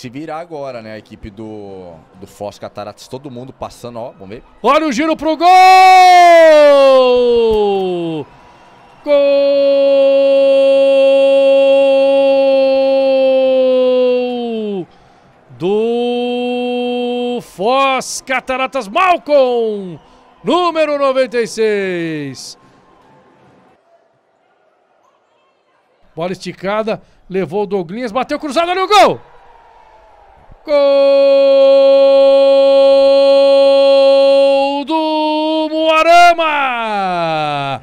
Se virar agora, né? A equipe do, do Foz Cataratas, todo mundo passando, ó. Vamos ver. Olha o giro pro gol! Gol! Do Foz Cataratas Malcom! Número 96. Bola esticada, levou o Douglas, bateu cruzado, olha o gol! Gol do Moarama!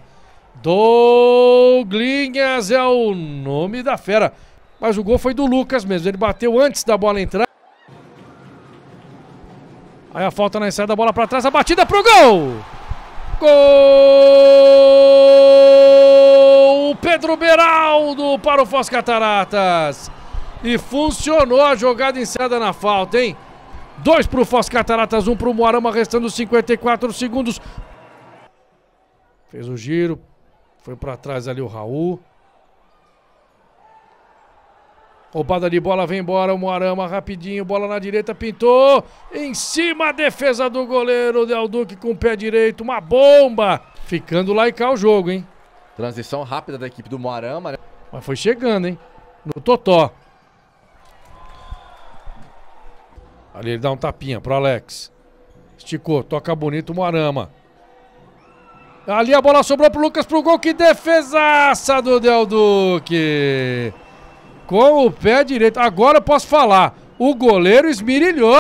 Douglinhas é o nome da fera. Mas o gol foi do Lucas mesmo. Ele bateu antes da bola entrar. Aí a falta na entrada, a bola para trás, a batida pro gol! Gol! Pedro Beraldo para o Foz Cataratas. E funcionou a jogada ensaiada na falta, hein? Dois para o Foz Cataratas, um para o Moarama, restando 54 segundos. Fez o giro, foi para trás ali o Raul. Roubada de bola, vem embora o Moarama rapidinho, bola na direita, pintou. Em cima, a defesa do goleiro Del Duque com o pé direito, uma bomba. Ficando lá e cá o jogo, hein? Transição rápida da equipe do Moarama. Né? Mas foi chegando, hein? No Totó. Ali ele dá um tapinha pro Alex. Esticou, toca bonito o Moarama. Ali a bola sobrou pro Lucas pro gol. Que defesaça do Del Duque! Com o pé direito. Agora eu posso falar. O goleiro esmirilhou.